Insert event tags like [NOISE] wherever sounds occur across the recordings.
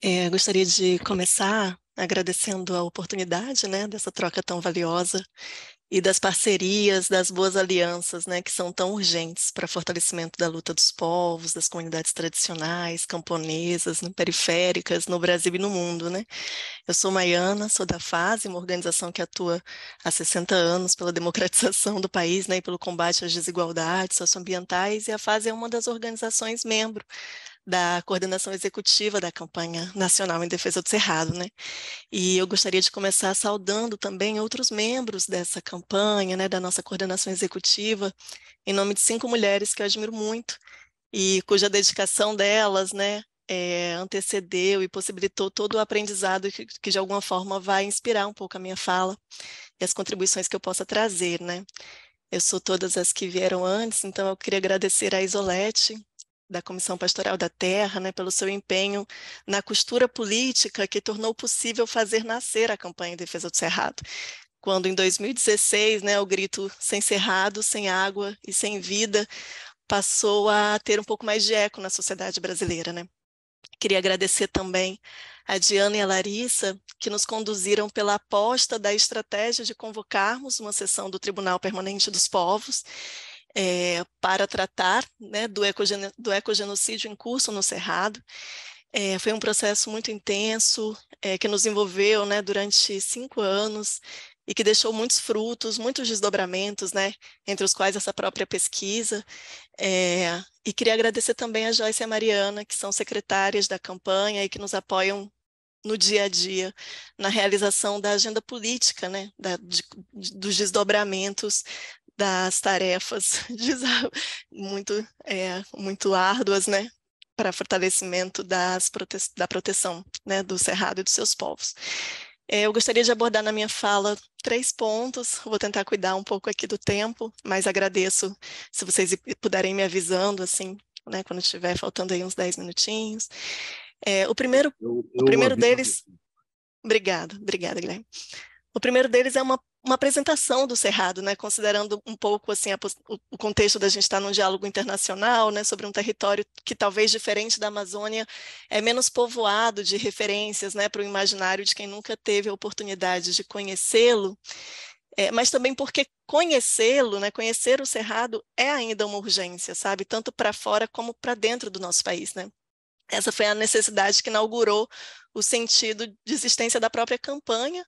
É, gostaria de começar agradecendo a oportunidade né, dessa troca tão valiosa e das parcerias, das boas alianças, né, que são tão urgentes para fortalecimento da luta dos povos, das comunidades tradicionais, camponesas, né, periféricas, no Brasil e no mundo, né? Eu sou Maiana, sou da FASE, uma organização que atua há 60 anos pela democratização do país, né, e pelo combate às desigualdades socioambientais, e a FASE é uma das organizações membro da coordenação executiva da campanha nacional em defesa do Cerrado, né? E eu gostaria de começar saudando também outros membros dessa campanha campanha, né, da nossa coordenação executiva, em nome de cinco mulheres que eu admiro muito e cuja dedicação delas, né, é, antecedeu e possibilitou todo o aprendizado que, que, de alguma forma vai inspirar um pouco a minha fala e as contribuições que eu possa trazer, né? Eu sou todas as que vieram antes, então eu queria agradecer a Isolete, da Comissão Pastoral da Terra, né, pelo seu empenho na costura política que tornou possível fazer nascer a campanha em defesa do Cerrado quando em 2016, né, o grito sem cerrado, sem água e sem vida passou a ter um pouco mais de eco na sociedade brasileira, né? Queria agradecer também a Diana e a Larissa, que nos conduziram pela aposta da estratégia de convocarmos uma sessão do Tribunal Permanente dos Povos é, para tratar né, do, ecogeno, do ecogenocídio em curso no Cerrado. É, foi um processo muito intenso, é, que nos envolveu né, durante cinco anos, e que deixou muitos frutos, muitos desdobramentos, né, entre os quais essa própria pesquisa. É, e queria agradecer também a Joyce e a Mariana, que são secretárias da campanha e que nos apoiam no dia a dia, na realização da agenda política, né, da, de, dos desdobramentos das tarefas [LAUGHS] muito, é, muito árduas, né, para fortalecimento das prote da proteção né, do Cerrado e dos seus povos. É, eu gostaria de abordar na minha fala três pontos, vou tentar cuidar um pouco aqui do tempo, mas agradeço se vocês puderem me avisando, assim, né, quando estiver faltando aí uns dez minutinhos. É, o primeiro, eu, eu o primeiro deles. Obrigado, obrigada, Guilherme. O primeiro deles é uma uma apresentação do Cerrado, né, considerando um pouco assim a, o contexto da gente estar num diálogo internacional, né, sobre um território que talvez diferente da Amazônia é menos povoado de referências, né, para o imaginário de quem nunca teve a oportunidade de conhecê-lo, é, mas também porque conhecê-lo, né, conhecer o Cerrado é ainda uma urgência, sabe, tanto para fora como para dentro do nosso país, né. Essa foi a necessidade que inaugurou o sentido de existência da própria campanha,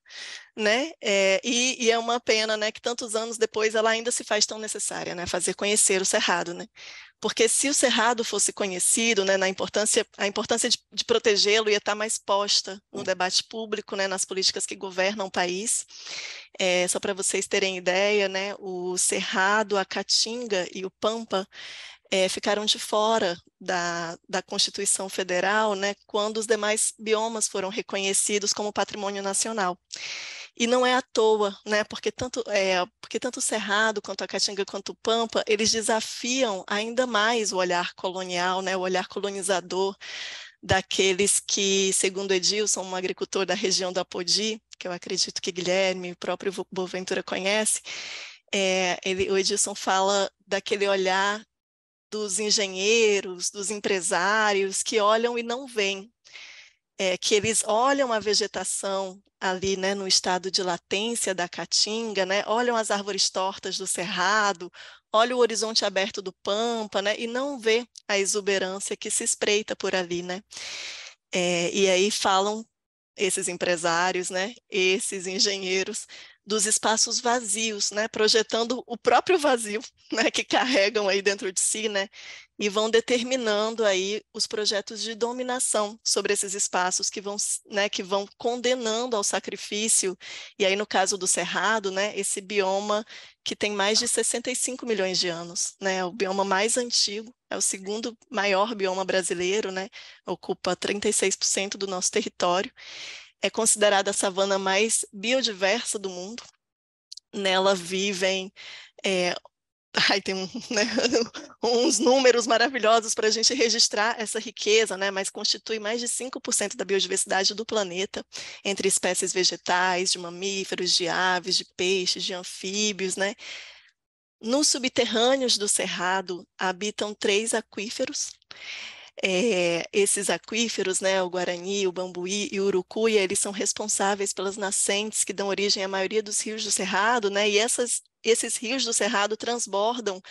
né? É, e, e, é uma pena, né, que tantos anos depois ela ainda se faz tão necessária, né? Fazer conhecer o cerrado, né? Porque se o cerrado fosse conhecido, né, na importância, a importância de, de protegê-lo ia estar mais posta no debate público, né, nas políticas que governam o país. É, só para vocês terem ideia, né, o cerrado, a caatinga e o pampa é, ficaram de fora da, da Constituição Federal, né, quando os demais biomas foram reconhecidos como patrimônio nacional. E não é à toa, né, porque tanto, é, porque tanto o Cerrado, quanto a Caatinga, quanto o Pampa, eles desafiam ainda mais o olhar colonial, né, o olhar colonizador daqueles que, segundo Edilson, um agricultor da região do Apodi, que eu acredito que Guilherme, o próprio Boventura conhece, é, ele, o Edilson fala daquele olhar dos engenheiros, dos empresários que olham e não veem, é, que eles olham a vegetação ali né, no estado de latência da caatinga, né, olham as árvores tortas do cerrado, olham o horizonte aberto do pampa né, e não vê a exuberância que se espreita por ali. Né? É, e aí falam esses empresários, né, esses engenheiros, dos espaços vazios, né, projetando o próprio vazio, [LAUGHS] né, que carregam aí dentro de si, né, e vão determinando aí os projetos de dominação sobre esses espaços que vão, né, que vão condenando ao sacrifício. E aí no caso do Cerrado, né, esse bioma que tem mais de 65 milhões de anos, né, o bioma mais antigo, é o segundo maior bioma brasileiro, né, ocupa 36% do nosso território. É considerada a savana mais biodiversa do mundo. Nela vivem. É, [LAUGHS] ai, tem um, né, [LAUGHS] uns números maravilhosos para a gente registrar essa riqueza, né, mas constitui mais de 5% da biodiversidade do planeta, entre espécies vegetais, de mamíferos, de aves, de peixes, de anfíbios. Né. Nos subterrâneos do Cerrado habitam três aquíferos é, esses aquíferos, né, o Guarani, o Bambuí e o Urucuia, eles são responsáveis pelas nascentes que dão origem à maioria dos rios do Cerrado, né, e essas, esses rios do Cerrado transbordam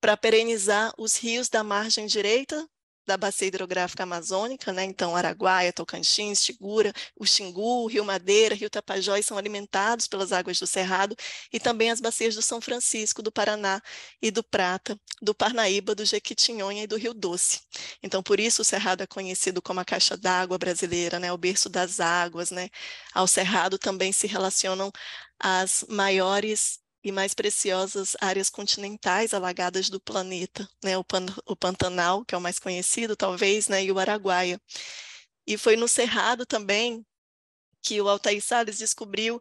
para perenizar os rios da margem direita da bacia hidrográfica amazônica, né? então Araguaia, Tocantins, Tigura, o Xingu, Rio Madeira, Rio Tapajós são alimentados pelas águas do Cerrado e também as bacias do São Francisco, do Paraná e do Prata, do Parnaíba, do Jequitinhonha e do Rio Doce. Então, por isso o Cerrado é conhecido como a caixa d'água brasileira, né? o berço das águas. Né? Ao Cerrado também se relacionam as maiores e mais preciosas áreas continentais alagadas do planeta, né? o, Pan o Pantanal, que é o mais conhecido, talvez, né? e o Araguaia. E foi no Cerrado também que o Altair Salles descobriu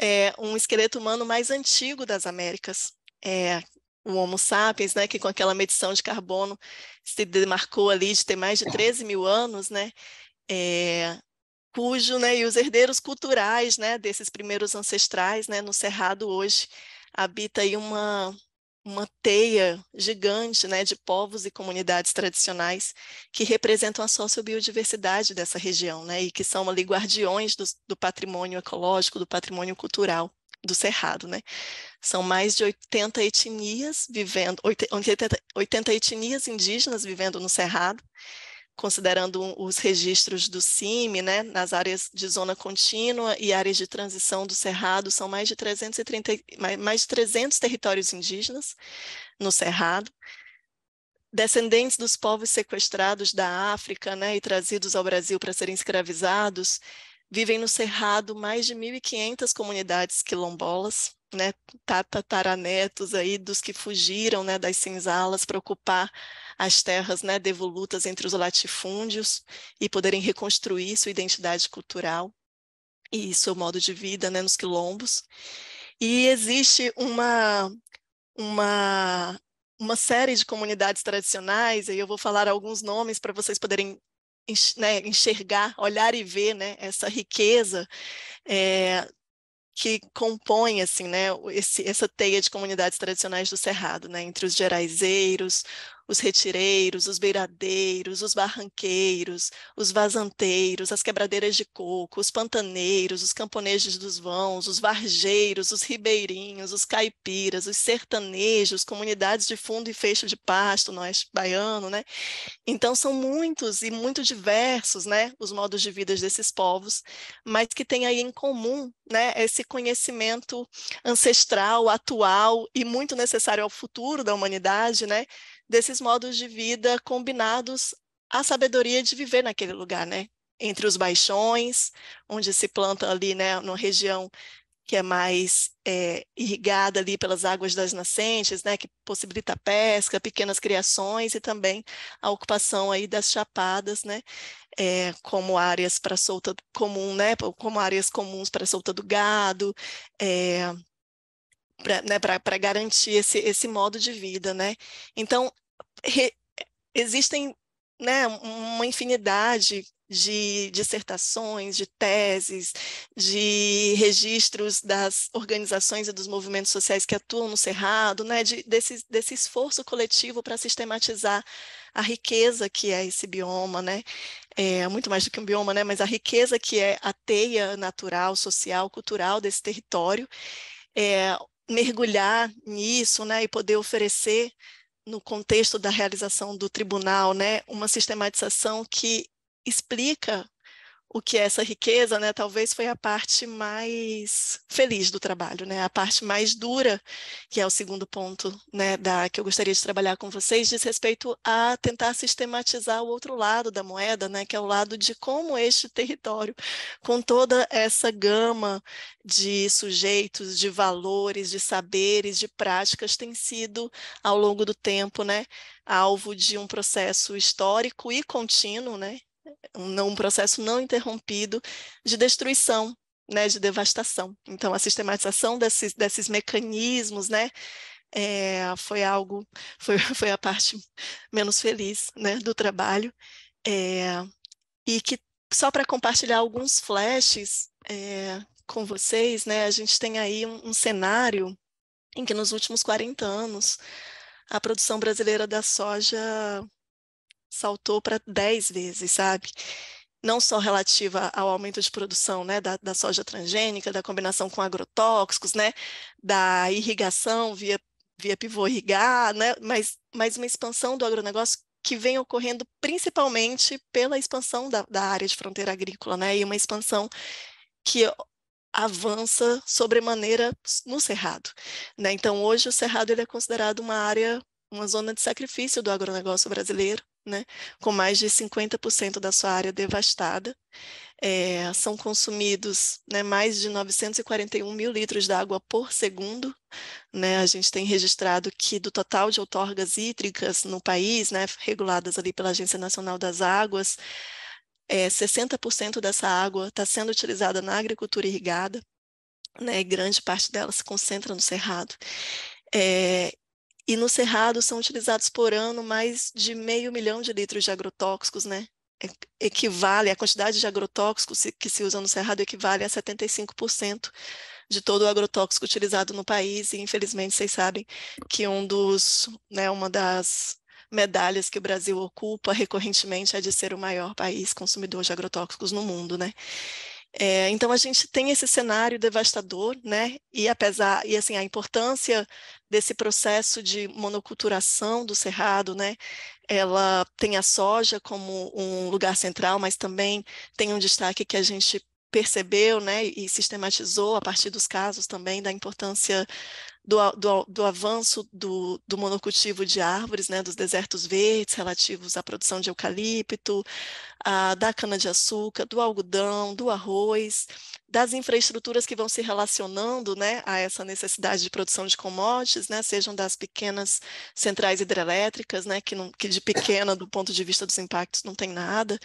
é, um esqueleto humano mais antigo das Américas, é, o Homo sapiens, né, que com aquela medição de carbono se demarcou ali de ter mais de 13 mil anos, né, é, cujo, né, e os herdeiros culturais, né, desses primeiros ancestrais, né, no Cerrado hoje habita aí uma uma teia gigante, né, de povos e comunidades tradicionais que representam a sociobiodiversidade dessa região, né, e que são ali guardiões do, do patrimônio ecológico, do patrimônio cultural do Cerrado, né? São mais de 80 etnias vivendo, 80, 80 etnias indígenas vivendo no Cerrado, considerando os registros do CIMI, né, nas áreas de zona contínua e áreas de transição do Cerrado, são mais de 330, mais de 300 territórios indígenas no Cerrado, descendentes dos povos sequestrados da África, né, e trazidos ao Brasil para serem escravizados, vivem no Cerrado mais de 1.500 comunidades quilombolas, né, tataranetos aí dos que fugiram, né, das senzalas para ocupar as terras, né, devolutas entre os latifúndios e poderem reconstruir sua identidade cultural e seu modo de vida, né, nos quilombos. E existe uma uma uma série de comunidades tradicionais, e eu vou falar alguns nomes para vocês poderem né, enxergar, olhar e ver né, essa riqueza é, que compõe assim, né, esse, essa teia de comunidades tradicionais do Cerrado, né, entre os geraizeiros, os retireiros, os beiradeiros, os barranqueiros, os vazanteiros, as quebradeiras de coco, os pantaneiros, os camponeses dos vãos, os vargeiros, os ribeirinhos, os caipiras, os sertanejos, comunidades de fundo e fecho de pasto, nós baiano, né? Então são muitos e muito diversos, né, os modos de vida desses povos, mas que têm aí em comum, né, esse conhecimento ancestral, atual e muito necessário ao futuro da humanidade, né? desses modos de vida combinados à sabedoria de viver naquele lugar, né? Entre os baixões, onde se planta ali, né, numa região que é mais é, irrigada ali pelas águas das nascentes, né, que possibilita a pesca, pequenas criações e também a ocupação aí das chapadas, né, é, como áreas para solta comum, né, como áreas comuns para solta do gado, é, para né, garantir esse, esse modo de vida, né? Então, re, existem né, uma infinidade de dissertações, de teses, de registros das organizações e dos movimentos sociais que atuam no Cerrado, né, de, desse, desse esforço coletivo para sistematizar a riqueza que é esse bioma, né, é muito mais do que um bioma, né, mas a riqueza que é a teia natural, social, cultural desse território, é, mergulhar nisso, né, e poder oferecer no contexto da realização do tribunal, né, uma sistematização que explica o que é essa riqueza, né, talvez foi a parte mais feliz do trabalho, né, a parte mais dura, que é o segundo ponto, né, da que eu gostaria de trabalhar com vocês, diz respeito a tentar sistematizar o outro lado da moeda, né, que é o lado de como este território, com toda essa gama de sujeitos, de valores, de saberes, de práticas, tem sido ao longo do tempo, né, alvo de um processo histórico e contínuo, né, um processo não interrompido de destruição, né, de devastação. Então, a sistematização desses, desses mecanismos, né, é, foi algo, foi, [LAUGHS] foi a parte menos feliz, né, do trabalho, é, e que só para compartilhar alguns flashes é, com vocês, né, a gente tem aí um, um cenário em que nos últimos 40 anos a produção brasileira da soja saltou para 10 vezes, sabe? Não só relativa ao aumento de produção né, da, da soja transgênica, da combinação com agrotóxicos, né, da irrigação via, via pivô irrigar, né, mas, mas uma expansão do agronegócio que vem ocorrendo principalmente pela expansão da, da, área de fronteira agrícola, né? E uma expansão que avança sobremaneira no cerrado, né? Então hoje o cerrado ele é considerado uma área, uma zona de sacrifício do agronegócio brasileiro, né, com mais de 50% da sua área devastada. É, são consumidos né, mais de 941 mil litros de água por segundo. Né? A gente tem registrado que do total de outorgas hídricas no país, né, reguladas ali pela Agência Nacional das Águas, é, eh, 60% dessa água está sendo utilizada na agricultura irrigada, né, e grande parte dela se concentra no cerrado. É, e no Cerrado são utilizados por ano mais de meio milhão de litros de agrotóxicos, né? É, equivale, a quantidade de agrotóxicos que se usa no Cerrado equivale a 75% de todo o agrotóxico utilizado no país. E, infelizmente, vocês sabem que um dos, né, uma das medalhas que o Brasil ocupa recorrentemente é de ser o maior país consumidor de agrotóxicos no mundo, né? É, então a gente tem esse cenário devastador, né? E apesar e assim a importância desse processo de monoculturação do cerrado, né? Ela tem a soja como um lugar central, mas também tem um destaque que a gente percebeu, né? E sistematizou a partir dos casos também da importância do, do, do avanço do, do monocultivo de árvores, né, dos desertos verdes relativos à produção de eucalipto, a, da cana-de-açúcar, do algodão, do arroz, das infraestruturas que vão se relacionando né, a essa necessidade de produção de commodities, né, sejam das pequenas centrais hidrelétricas, né, que, não, que de pequena, do ponto de vista dos impactos, não tem nada,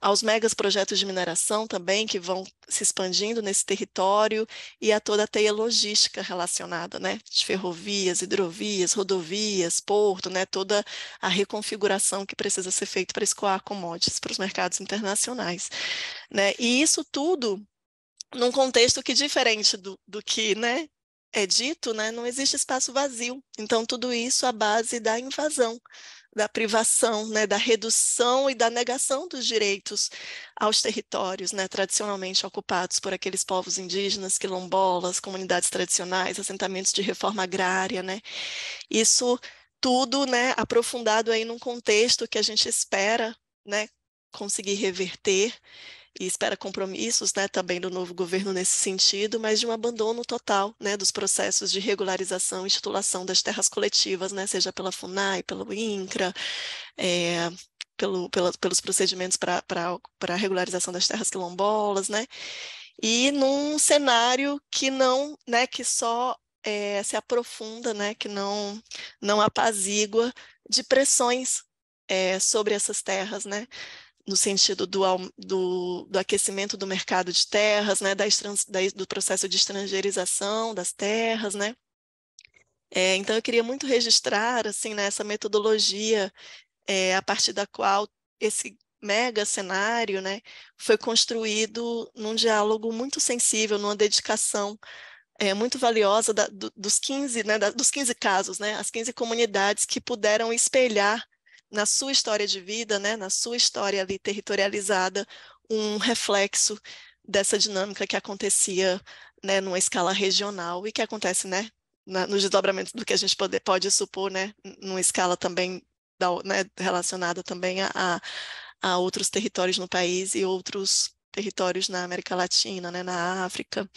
aos megas projetos de mineração também, que vão se expandindo nesse território, e a toda a teia logística relacionada, né, de ferrovias, hidrovias, rodovias, porto, né, toda a reconfiguração que precisa ser feita para escoar commodities para os mercados internacionais. Né? E isso tudo num contexto que, diferente do, do que né, é dito, né, não existe espaço vazio. Então, tudo isso à base da invasão, da privação, né, da redução e da negação dos direitos aos territórios né, tradicionalmente ocupados por aqueles povos indígenas, quilombolas, comunidades tradicionais, assentamentos de reforma agrária. Né? Isso tudo né, aprofundado aí num contexto que a gente espera né, conseguir reverter e espera compromissos né, também do novo governo nesse sentido, mas de um abandono total né, dos processos de regularização e titulação das terras coletivas, né, seja pela FUNAI, pelo INCRA, é, pelo, pela, pelos procedimentos para a regularização das terras quilombolas, né? E num cenário que não, né, que só é, se aprofunda, né, que não, não apazigua de pressões é, sobre essas terras, né? no sentido do, do, do, aquecimento do mercado de terras, né, das, das, do processo de estrangeirização das terras, né? É, então eu queria muito registrar assim né, essa metodologia é, a partir da qual esse mega cenário né, foi construído num diálogo muito sensível, numa dedicação é, muito valiosa da, do, dos 15 né, da, dos 15 casos, né, as 15 comunidades que puderam espelhar na sua história de vida, né, na sua história ali territorializada, um reflexo dessa dinâmica que acontecia né, numa escala regional e que acontece né, na, nos desdobramentos do que a gente pode, pode supor, né, numa escala também da, né, relacionada também a, a, a outros territórios no país e outros territórios na América Latina, né, na África.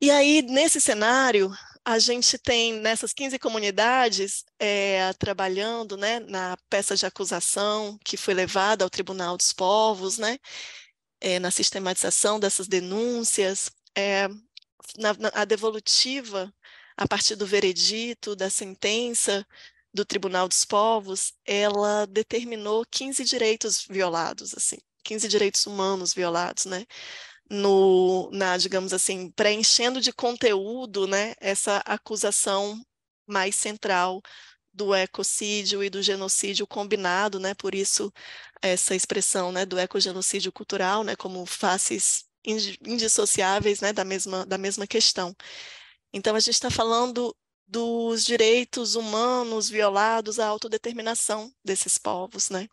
E aí, nesse cenário, a gente tem nessas 15 comunidades é, trabalhando né, na peça de acusação que foi levada ao Tribunal dos Povos, né, é, na sistematização dessas denúncias, é, na, na, a devolutiva a partir do veredito, da sentença do Tribunal dos Povos, ela determinou 15 direitos violados, assim, 15 direitos humanos violados, né? no, na, digamos assim, preenchendo de conteúdo né, essa acusação mais central do ecocídio e do genocídio combinado, né? Por isso essa expressão, né, do ecogenocídio cultural, né, como faces indissociáveis, né, da mesma da mesma questão. Então a gente está falando dos direitos humanos violados à autodeterminação desses povos, né?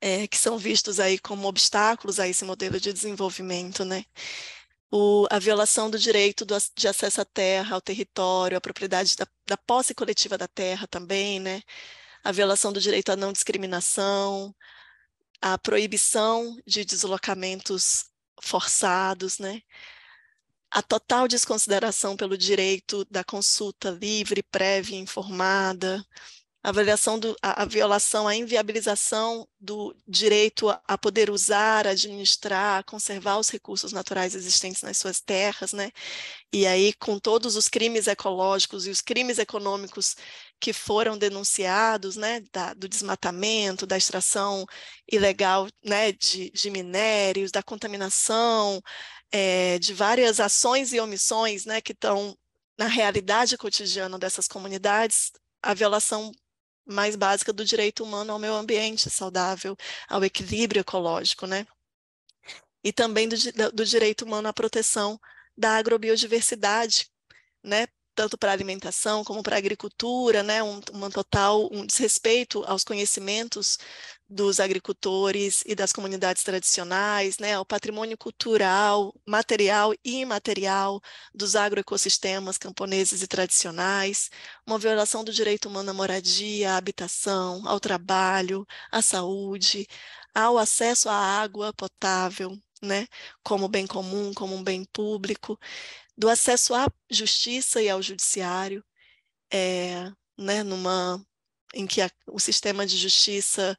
é, que são vistos aí como obstáculos a esse modelo de desenvolvimento, né? O, a violação do direito do, de acesso à terra, ao território, à propriedade da, da posse coletiva da terra também, né? A violação do direito à não discriminação, a proibição de deslocamentos forçados, né? A total desconsideração pelo direito da consulta livre, prévia, informada, a avaliação do, a, a, violação, a inviabilização do direito a, a, poder usar, administrar, conservar os recursos naturais existentes nas suas terras, né? E aí, com todos os crimes ecológicos e os crimes econômicos que foram denunciados, né, da, do desmatamento, da extração ilegal, né, de, de minérios, da contaminação, é, de várias ações e omissões, né, que estão na realidade cotidiana dessas comunidades, a violação mais básica do direito humano ao meio ambiente saudável, ao equilíbrio ecológico, né? E também do, do direito humano à proteção da agrobiodiversidade, né? Tanto para alimentação como para agricultura, né? Um, total um desrespeito aos conhecimentos dos agricultores e das comunidades tradicionais, né, o patrimônio cultural, material e imaterial dos agroecossistemas camponeses e tradicionais, uma violação do direito humano à moradia, à habitação, ao trabalho, à saúde, ao acesso à água potável, né, como bem comum, como um bem público, do acesso à justiça e ao judiciário, é, né, numa em que a, o sistema de justiça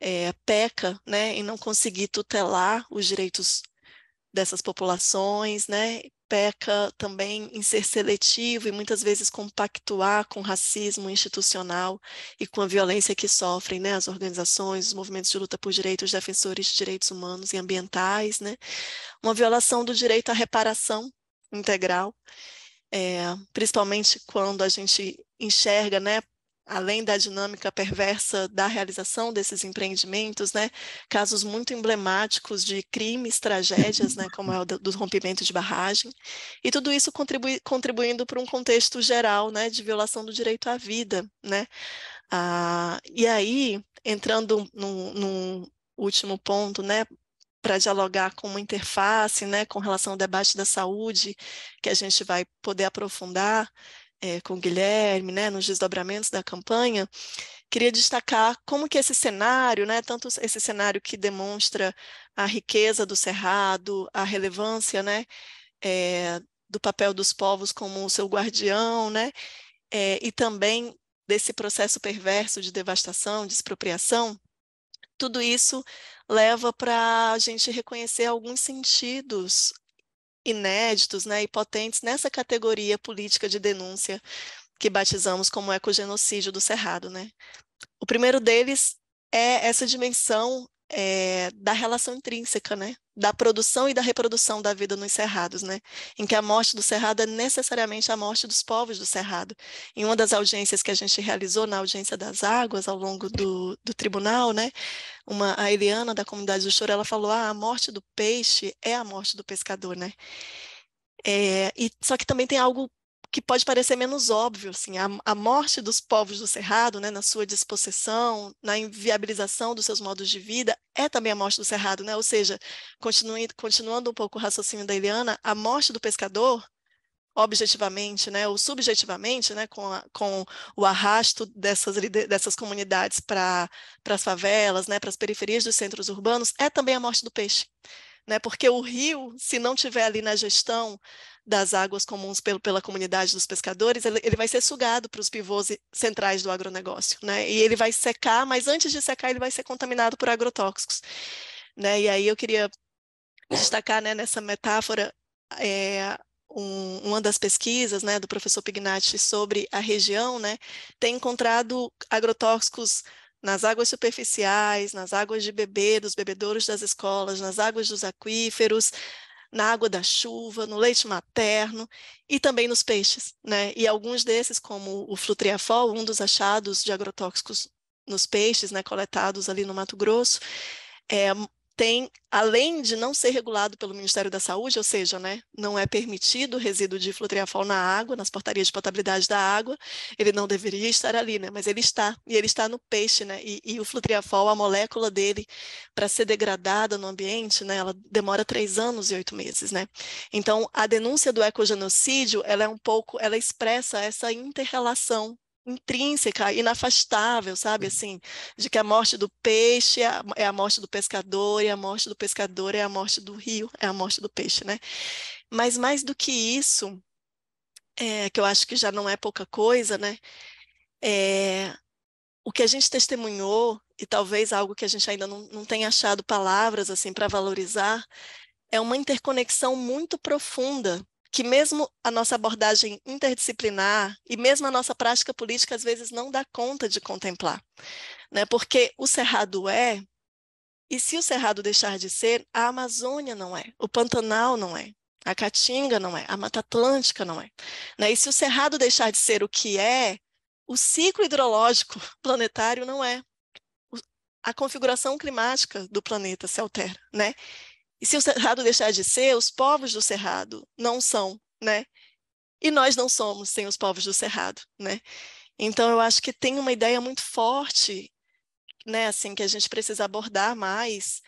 é, peca né, em não conseguir tutelar os direitos dessas populações, né, peca também em ser seletivo e muitas vezes compactuar com o racismo institucional e com a violência que sofrem né, as organizações, os movimentos de luta por direitos, defensores de direitos humanos e ambientais, né, uma violação do direito à reparação integral, é, principalmente quando a gente enxerga né, além da dinâmica perversa da realização desses empreendimentos, né, casos muito emblemáticos de crimes, tragédias, né, como é o do, rompimento de barragem, e tudo isso contribui, contribuindo para um contexto geral né, de violação do direito à vida. Né? Ah, e aí, entrando num último ponto, né, para dialogar com uma interface, né, com relação ao debate da saúde, que a gente vai poder aprofundar, é, com o Guilherme, né, nos desdobramentos da campanha, queria destacar como que esse cenário, né, tanto esse cenário que demonstra a riqueza do Cerrado, a relevância, né, é, do papel dos povos como seu guardião, né, é, e também desse processo perverso de devastação, de expropriação, tudo isso leva para a gente reconhecer alguns sentidos inéditos né, e potentes nessa categoria política de denúncia que batizamos como ecogenocídio do Cerrado. Né? O primeiro deles é essa dimensão é, da relação intrínseca, né? da produção e da reprodução da vida nos cerrados, né? Em que a morte do cerrado é necessariamente a morte dos povos do cerrado. Em uma das audiências que a gente realizou na audiência das águas ao longo do, do tribunal, né? Uma a Eliana da comunidade do Choro, ela falou: ah, a morte do peixe é a morte do pescador, né? É, e só que também tem algo que pode parecer menos óbvio, assim, a, a, morte dos povos do Cerrado, né, na sua dispossessão, na inviabilização dos seus modos de vida, é também a morte do Cerrado, né? Ou seja, continuando um pouco o raciocínio da Eliana, a morte do pescador, objetivamente, né, ou subjetivamente, né, com, a, com o arrasto dessas, dessas comunidades para as favelas, né, para as periferias dos centros urbanos, é também a morte do peixe né? Porque o rio, se não tiver ali na gestão das águas comuns pelo, pela comunidade dos pescadores, ele, ele vai ser sugado para os pivôs centrais do agronegócio, né? E ele vai secar, mas antes de secar ele vai ser contaminado por agrotóxicos, né? E aí eu queria destacar, né, nessa metáfora é, um, uma das pesquisas né, do professor Pignatti sobre a região, né, tem encontrado agrotóxicos nas águas superficiais, nas águas de bebê, dos bebedouros das escolas, nas águas dos aquíferos, na água da chuva, no leite materno e também nos peixes, né? E alguns desses, como o flutriafol, um dos achados de agrotóxicos nos peixes, né, coletados ali no Mato Grosso, é, tem, além de não ser regulado pelo Ministério da Saúde, ou seja, né, não é permitido resíduo de flutriafol na água, nas portarias de potabilidade da água, ele não deveria estar ali, né, mas ele está, e ele está no peixe, né, e, e o flutriafol, a molécula dele, para ser degradada no ambiente, né, ela demora três anos e oito meses, né. Então, a denúncia do ecogenocídio, ela é um pouco, ela expressa essa interrelação intrínseca, inafastável, sabe? Assim, de que a morte do peixe é, é a morte do pescador, e a morte do pescador é a morte do rio, é a morte do peixe, né? Mas mais do que isso, é, que eu acho que já não é pouca coisa, né? É, o que a gente testemunhou, e talvez algo que a gente ainda não, não tenha achado palavras assim para valorizar, é uma interconexão muito profunda que mesmo a nossa abordagem interdisciplinar e mesmo a nossa prática política às vezes não dá conta de contemplar, né? Porque o cerrado é e se o cerrado deixar de ser, a Amazônia não é, o Pantanal não é, a Caatinga não é, a Mata Atlântica não é, né? E se o cerrado deixar de ser o que é, o ciclo hidrológico [LAUGHS] planetário não é. A configuração climática do planeta se altera, né? E se o cerrado [LAUGHS] deixar de ser, os povos do cerrado não são, né? E nós não somos sem os povos do cerrado, né? Então eu acho que tem uma ideia muito forte, né, assim que a gente precisa abordar mais.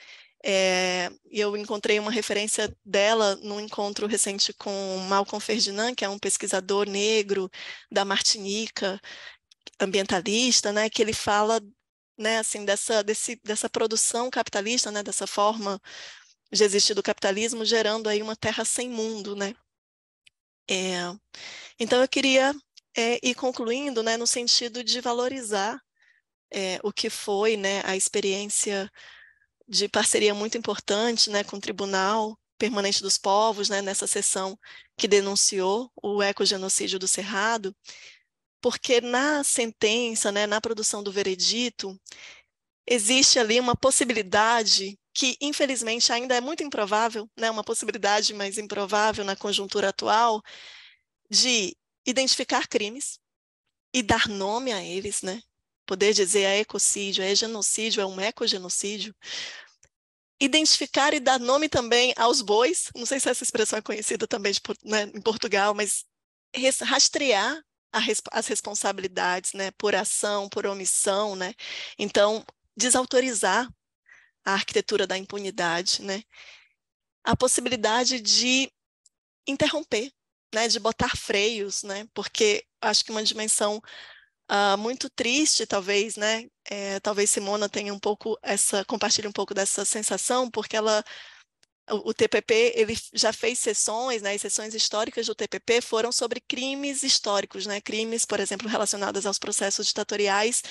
É, eu encontrei uma referência dela num encontro recente com Malcolm Ferdinand, que é um pesquisador negro da Martinica, ambientalista, né, que ele fala né, assim, dessa, desse, dessa produção capitalista, né, dessa forma de existir do capitalismo, gerando aí uma terra sem mundo, né? É, então eu queria é, ir concluindo, né, no sentido de valorizar é, o que foi, né, a experiência de parceria muito importante, né, com o Tribunal Permanente dos Povos, né, nessa sessão que denunciou o ecogenocídio do Cerrado, porque na sentença, né, na produção do veredito, existe ali uma possibilidade que infelizmente ainda é muito improvável, né, uma possibilidade mais improvável na conjuntura atual, de identificar crimes e dar nome a eles, né? Poder dizer é ecocídio, é genocídio, é um ecogenocídio. Identificar e dar nome também aos bois, não sei se essa expressão é conhecida também de, né, em Portugal, mas rastrear as responsabilidades, né, por ação, por omissão, né? Então, desautorizar a arquitetura da impunidade, né? A possibilidade de interromper, né? De botar freios, né? Porque acho que uma dimensão uh, muito triste, talvez, né? É, talvez Simona tenha um pouco essa, compartilhe um pouco dessa sensação, porque ela o, o TPP ele já fez sessões, né, e sessões históricas do TPP foram sobre crimes históricos, né, crimes, por exemplo, relacionados aos processos ditatoriais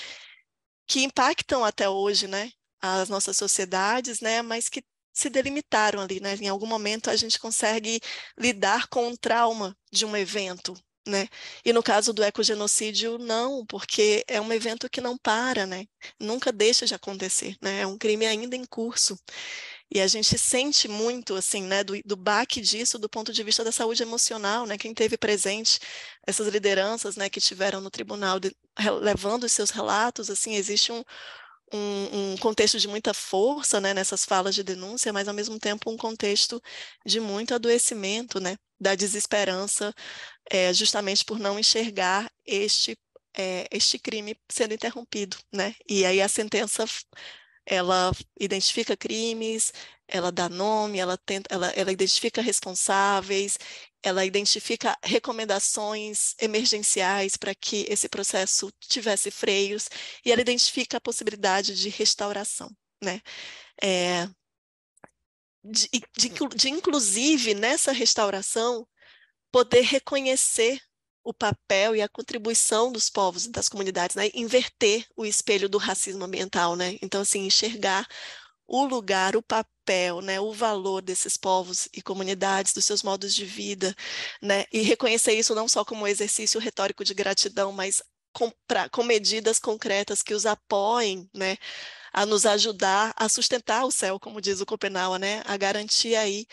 que impactam até hoje, né, as nossas sociedades, né, mas que se delimitaram ali, né? Em algum momento a gente consegue lidar com o trauma de um evento, né? E no caso do ecogenocídio, não, porque é um evento que não para, né? Nunca deixa de acontecer, né? É um crime ainda em curso. E a gente sente muito, assim, né, do, do baque disso do ponto de vista da saúde emocional, né? Quem teve presente essas lideranças, né, que tiveram no tribunal de, levando os seus relatos, assim, existe um, um, um, contexto de muita força né, nessas falas de denúncia, mas ao mesmo tempo um contexto de muito adoecimento, né, da desesperança, é, justamente por não enxergar este, é, este crime sendo interrompido. Né? E aí a sentença ela identifica crimes, ela dá nome, ela, tenta, ela, ela identifica responsáveis, ela identifica recomendações emergenciais para que esse processo tivesse freios e ela identifica a possibilidade de restauração, né? É, de, de, de, inclusive nessa restauração poder reconhecer o papel e a contribuição dos povos e das comunidades, né? inverter o espelho do racismo ambiental, né? Então assim enxergar o lugar, o papel, né, o valor desses povos e comunidades, dos seus modos de vida, né, e reconhecer isso não só como um exercício retórico de gratidão, mas com, pra, com medidas concretas que os apoiem, né, a nos ajudar a sustentar o céu, como diz o Copenau, né, a garantir aí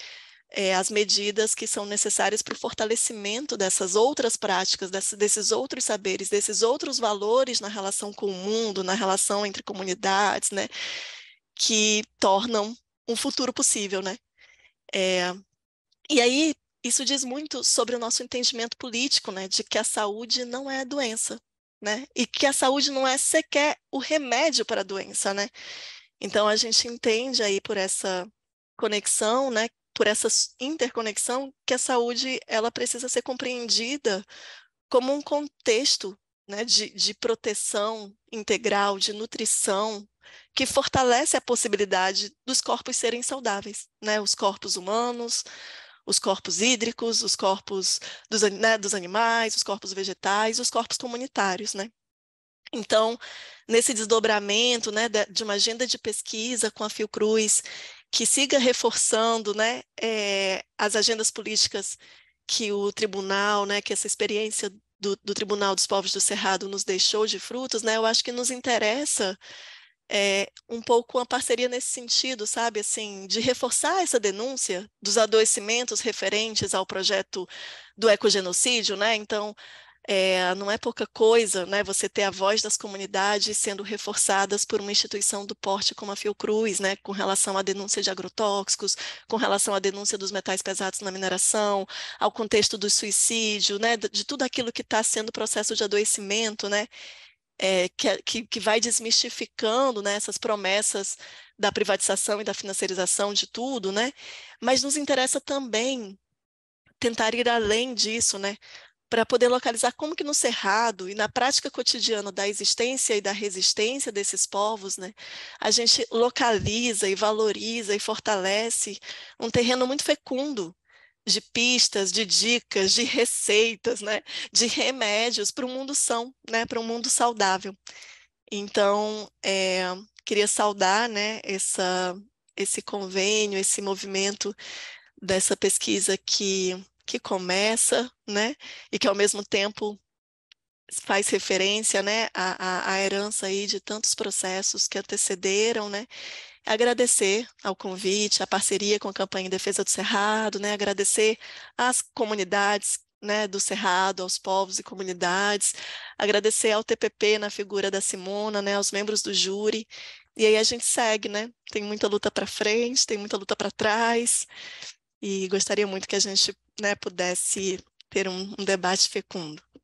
é, as medidas que são necessárias para o fortalecimento dessas outras práticas, desse, desses outros saberes, desses outros valores na relação com o mundo, na relação entre comunidades, né? que tornam um futuro possível, né? É, e aí isso diz muito sobre o nosso entendimento político, né, de que a saúde não é a doença, né, e que a saúde não é sequer o remédio para a doença, né. Então a gente entende aí por essa conexão, né, por essa interconexão que a saúde ela precisa ser compreendida como um contexto, né, de, de proteção integral, de nutrição que fortalece a possibilidade dos corpos serem saudáveis, né? Os corpos humanos, os corpos hídricos, os corpos dos, né, dos animais, os corpos vegetais, os corpos comunitários, né? Então, nesse desdobramento né, de uma agenda de pesquisa com a Fiocruz, que siga reforçando né, é, as agendas políticas que o tribunal, né, que essa experiência do, do Tribunal dos Povos do Cerrado nos deixou de frutos, né, eu acho que nos interessa é, um pouco uma parceria nesse sentido, sabe, assim, de reforçar essa denúncia dos adoecimentos referentes ao projeto do ecogenocídio, né? Então, é, não é pouca coisa, né? Você ter a voz das comunidades sendo reforçadas por uma instituição do porte como a Fiocruz, né? Com relação à denúncia de agrotóxicos, com relação à denúncia dos metais pesados na mineração, ao contexto do suicídio, né? De tudo aquilo que está sendo processo de adoecimento, né? Eh, é, que, que, vai desmistificando né, essas promessas da privatização e da financiarização de tudo, né? mas nos interessa também tentar ir além disso, né? para poder localizar como que no cerrado e na prática cotidiana da existência e da resistência desses povos, né, a gente localiza e valoriza e fortalece um terreno muito fecundo de pistas, de dicas, de receitas, né? de remédios para um mundo são, né? para um mundo saudável. Então, é, queria saudar né, essa, esse convênio, esse movimento dessa pesquisa que, que começa né, e que, ao mesmo tempo, faz referência né, à, à, à herança aí de tantos processos que antecederam né, agradecer ao convite, à parceria com a campanha em defesa do Cerrado, né, agradecer às comunidades né, do Cerrado, aos povos e comunidades, agradecer ao TPP na figura da Simona, né, aos membros do júri, e aí a gente segue, né? Tem muita luta para frente, tem muita luta para trás, e gostaria muito que a gente né, pudesse ter um, um debate fecundo.